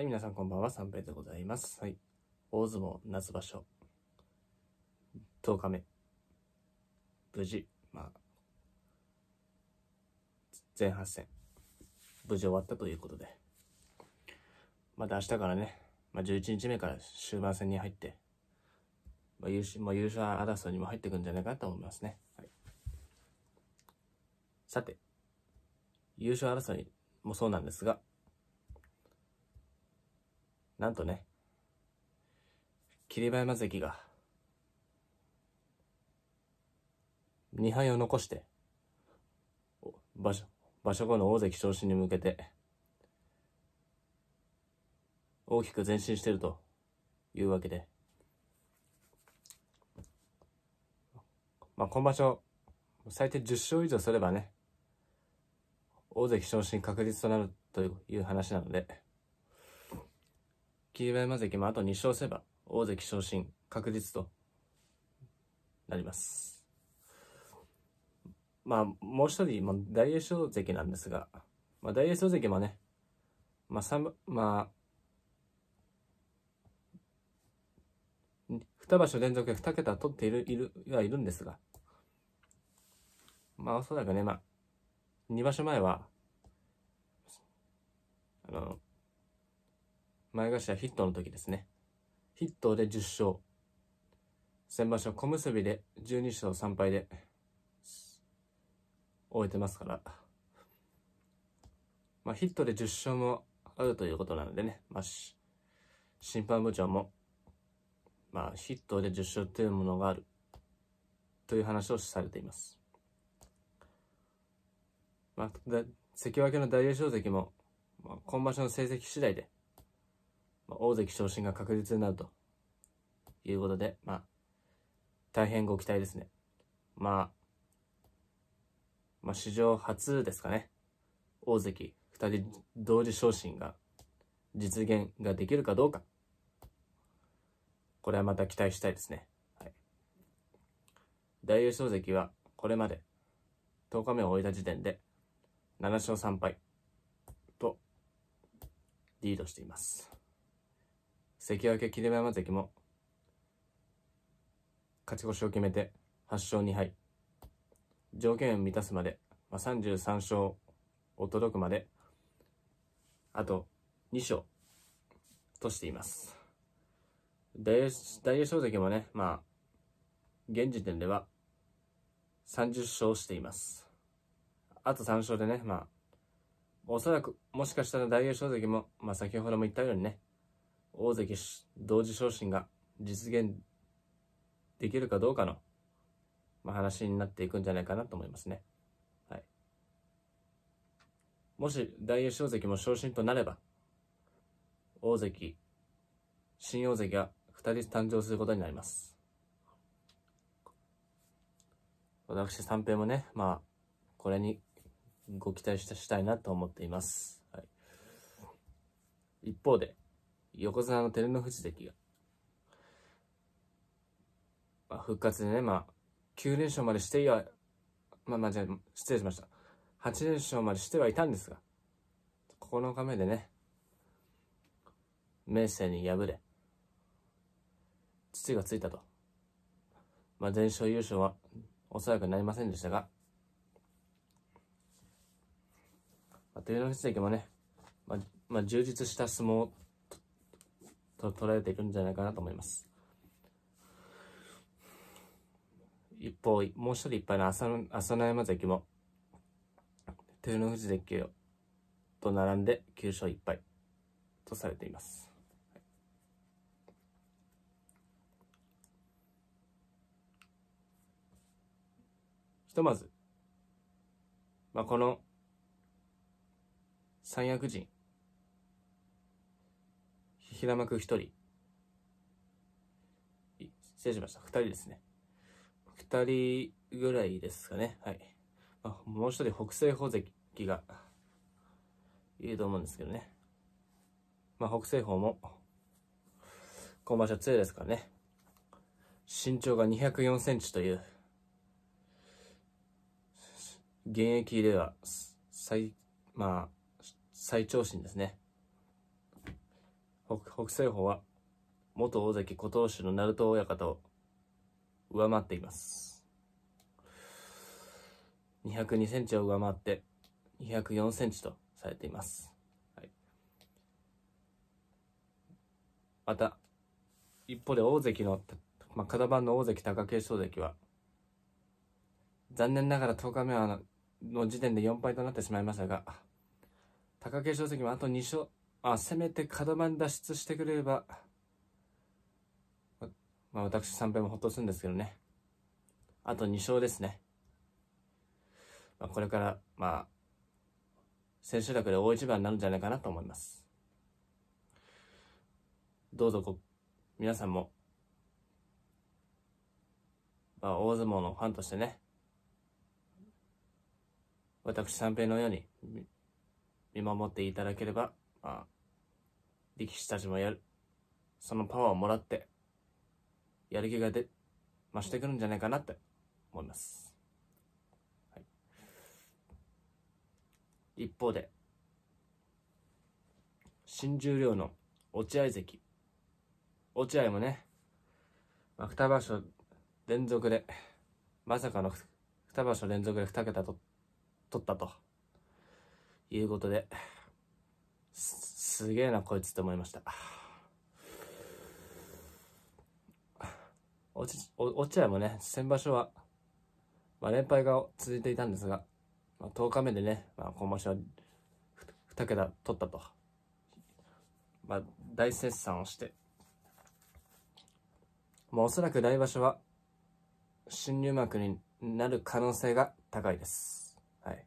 はい、皆さんこんばんは、三平でございます。はい。大相撲夏場所、10日目。無事、まあ、前半戦、無事終わったということで。また明日からね、まあ、11日目から終盤戦に入って、まあ、優勝、まあ、優勝争いにも入ってくんじゃないかと思いますね。はい、さて、優勝争いもそうなんですが、なんとね、霧馬山関が、2敗を残して、場所、場所後の大関昇進に向けて、大きく前進してるというわけで、まあ、今場所、最低10勝以上すればね、大関昇進確実となるという話なので、霧馬山関もあと2勝すれば大関昇進確実となります。まあ、もう一人、まあ、大栄翔関なんですが、まあ、大栄翔関もね、まあ、三、まあ、2場所連続で2桁取っている、いる、はいるんですが、まあ、おそらくね、まあ、2場所前は、あの、前頭ヒットの時ですね。ヒットで10勝。先場所小結びで12勝3敗で終えてますから。まあヒットで10勝もあるということなのでね。まあ審判部長も、まあヒットで10勝というものがある。という話をされています。まあ、関脇の大栄翔関も、まあ、今場所の成績次第でまあ、大関昇進が確実になるということで、まあ、大変ご期待ですね。まあ、まあ、史上初ですかね。大関2人同時昇進が実現ができるかどうか。これはまた期待したいですね。はい、大優勝関はこれまで10日目を終えた時点で7勝3敗とリードしています。関脇霧馬山関も勝ち越しを決めて8勝2敗条件を満たすまで、まあ、33勝を届くまであと2勝としています大栄翔関もねまあ現時点では30勝していますあと3勝でねまあおそらくもしかしたら大栄翔関も、まあ、先ほども言ったようにね大関同時昇進が実現できるかどうかの、まあ、話になっていくんじゃないかなと思いますね。はい、もし大栄翔関も昇進となれば、大関、新大関が2人誕生することになります。私、三平もね、まあ、これにご期待したしたいなと思っています。はい、一方で、横綱の照ノ富士関が、まあ、復活でね、まあ、9連勝までしていや、まあ、まあ、じゃ失礼しました。8連勝までしてはいたんですが、9日目でね、明生に敗れ、土がついたと。まあ、全勝優勝はおそらくなりませんでしたが、まあ、照ノ富士関もね、まあ、まあ、充実した相撲と捉えていくんじゃないかなと思います。一方、もう一人いっぱいの浅浅野山関も、照ノ富士関と並んで9勝1敗とされています。ひとまず、まあ、この三役陣平幕一1人。失礼しました。2人ですね。2人ぐらいですかね。はい。まあ、もう1人北西宝石がいると思うんですけどね。まあ、北西鵬も、今場所強いですからね。身長が204センチという、現役では最、まあ、最長身ですね。北北青鵬は元大関琴欧州の鳴門親方を上回っています202センチを上回って204センチとされています、はい、また一方で大関の、まあ、型番の大関貴景勝関は残念ながら10日目はの時点で4敗となってしまいましたが貴景勝関もあと2勝まあ、せめてカド番脱出してくれれば、まあ、私三平もほっとするんですけどね。あと2勝ですね。まあ、これから、まあ、千秋楽で大一番になるんじゃないかなと思います。どうぞご、皆さんも、まあ、大相撲のファンとしてね、私三平のように見守っていただければああ力士たちもやる、そのパワーをもらって、やる気がで、増してくるんじゃないかなって思います。はい、一方で、新十両の落合関。落合もね、まあ、2場所連続で、まさかの2場所連続で2桁と取ったということで、すげえなこいつって思いました 落合もね先場所は、まあ、連敗が続いていたんですが、まあ、10日目でね、まあ、今場所は2桁取ったと、まあ、大絶賛をしてもうおそらく来場所は新入幕になる可能性が高いです。はい。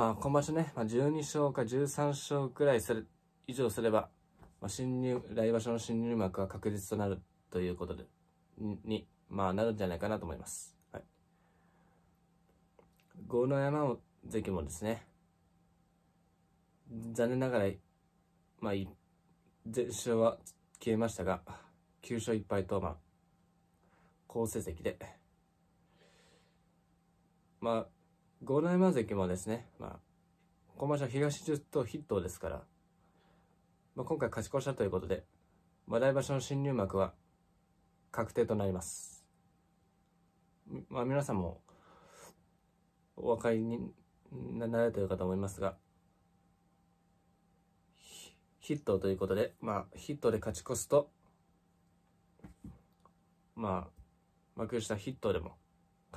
まあ、今場所ね、まあ、12勝か13勝くらいする以上すれば、まあ、新入来場所の新入幕は確実となるということでに、まあ、なるんじゃないかなと思います。はい、豪ノ山関もですね、残念ながら、まあ、全勝は消えましたが、9勝1敗と、まあ、好成績で、まあ、五内満席関もですね、まあ、今場所東10と筆頭ですから、まあ、今回勝ち越したということで、まあ、来場所の新入幕は確定となります。まあ、皆さんもお分かりになられてるかと思いますが、ヒットということで、まあ、ヒットで勝ち越すと、まあ、幕下ヒットでも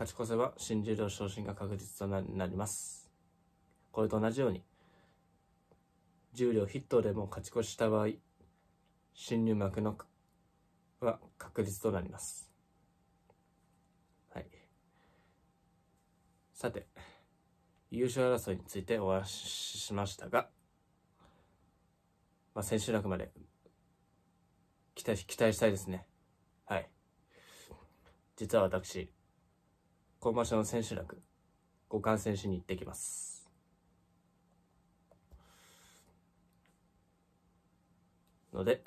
勝ち越せば新十両昇進が確実となります。これと同じように、十両筆頭でも勝ち越した場合、新入幕のは確実となります。はい。さて、優勝争いについてお話ししましたが、まあ、千秋楽まで期待期待したいですね。はい。実は私、今場所の千秋楽、五冠選手に行ってきます。ので、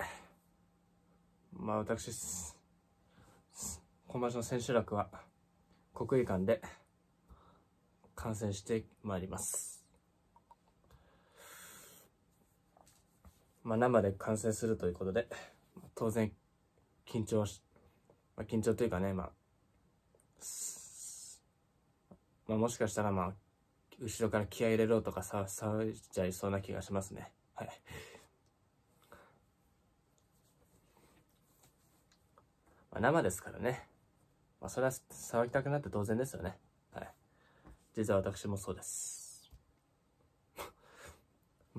まあ私、今場所の千秋楽は国技館で観戦してまいります。まあ、生で観戦するということで、当然緊張し、まあ、緊張というかね、まあ、まあ、もしかしたらまあ、後ろから気合入れろとかさ、騒いちゃいそうな気がしますね。はい。まあ、生ですからね。まあ、それは騒ぎたくなって当然ですよね。はい。実は私もそうです。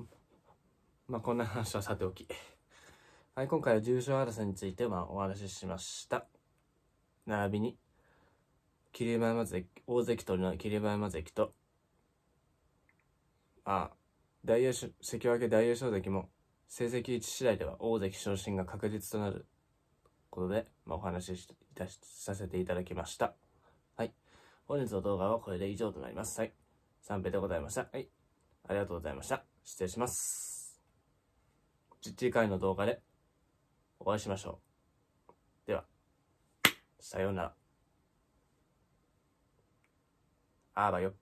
まあ、こんな話はさておき。はい、今回は重症争いについて、まあ、お話ししました。並びに、霧馬山関、大関取りの霧馬山関と、ああ、大栄勝、関脇大栄翔関も、成績一次第では大関昇進が確実となることで、まあ、お話しいたしさせていただきました。はい。本日の動画はこれで以上となります。はい。三平でございました。はい。ありがとうございました。失礼します。次回の動画でお会いしましょう。では、さようなら。啊，朋友。